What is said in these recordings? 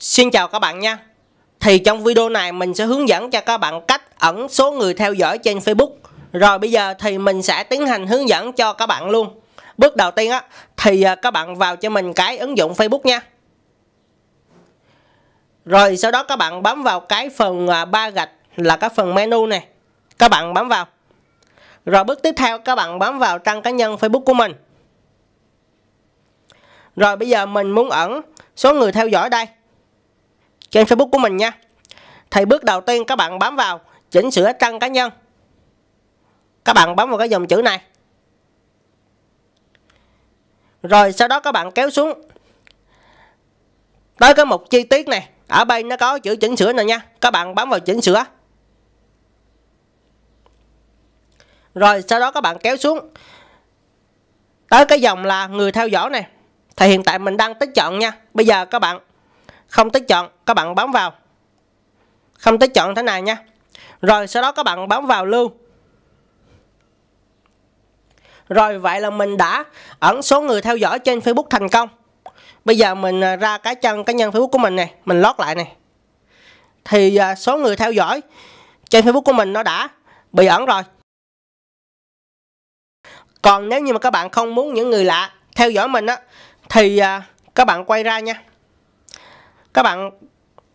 Xin chào các bạn nha Thì trong video này mình sẽ hướng dẫn cho các bạn cách ẩn số người theo dõi trên Facebook Rồi bây giờ thì mình sẽ tiến hành hướng dẫn cho các bạn luôn Bước đầu tiên á thì à, các bạn vào cho mình cái ứng dụng Facebook nha Rồi sau đó các bạn bấm vào cái phần à, ba gạch là cái phần menu này Các bạn bấm vào Rồi bước tiếp theo các bạn bấm vào trang cá nhân Facebook của mình Rồi bây giờ mình muốn ẩn số người theo dõi đây trên Facebook của mình nha. Thì bước đầu tiên các bạn bấm vào chỉnh sửa trang cá nhân. Các bạn bấm vào cái dòng chữ này. Rồi sau đó các bạn kéo xuống tới cái mục chi tiết này, ở bên nó có chữ chỉnh sửa này nha. Các bạn bấm vào chỉnh sửa. Rồi sau đó các bạn kéo xuống tới cái dòng là người theo dõi này. Thì hiện tại mình đang tích chọn nha. Bây giờ các bạn không tích chọn các bạn bấm vào không tích chọn thế này nha rồi sau đó các bạn bấm vào lưu rồi vậy là mình đã ẩn số người theo dõi trên Facebook thành công bây giờ mình à, ra cái chân cá nhân Facebook của mình này mình lót lại này thì à, số người theo dõi trên Facebook của mình nó đã bị ẩn rồi còn nếu như mà các bạn không muốn những người lạ theo dõi mình á thì à, các bạn quay ra nha các bạn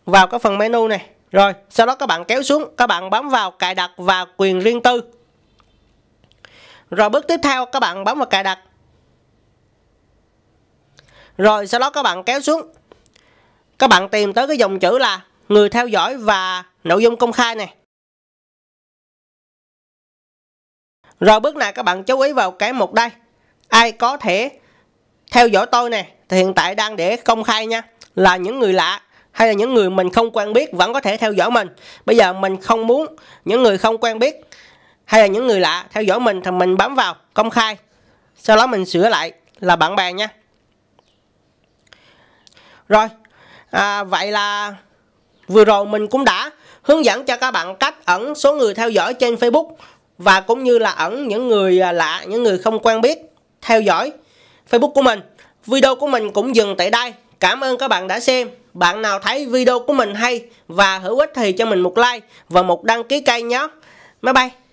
vào cái phần menu này rồi sau đó các bạn kéo xuống các bạn bấm vào cài đặt và quyền riêng tư rồi bước tiếp theo các bạn bấm vào cài đặt rồi sau đó các bạn kéo xuống các bạn tìm tới cái dòng chữ là người theo dõi và nội dung công khai này Rồi bước này các bạn chú ý vào cái mục đây. Ai có thể theo dõi tôi nè, thì hiện tại đang để công khai nha là những người lạ hay là những người mình không quen biết vẫn có thể theo dõi mình bây giờ mình không muốn những người không quen biết hay là những người lạ theo dõi mình thì mình bấm vào công khai sau đó mình sửa lại là bạn bè nhé. rồi à, vậy là vừa rồi mình cũng đã hướng dẫn cho các bạn cách ẩn số người theo dõi trên Facebook và cũng như là ẩn những người à, lạ những người không quen biết theo dõi Facebook của mình video của mình cũng dừng tại đây Cảm ơn các bạn đã xem. Bạn nào thấy video của mình hay và hữu ích thì cho mình một like và một đăng ký kênh nhé. Bye bye.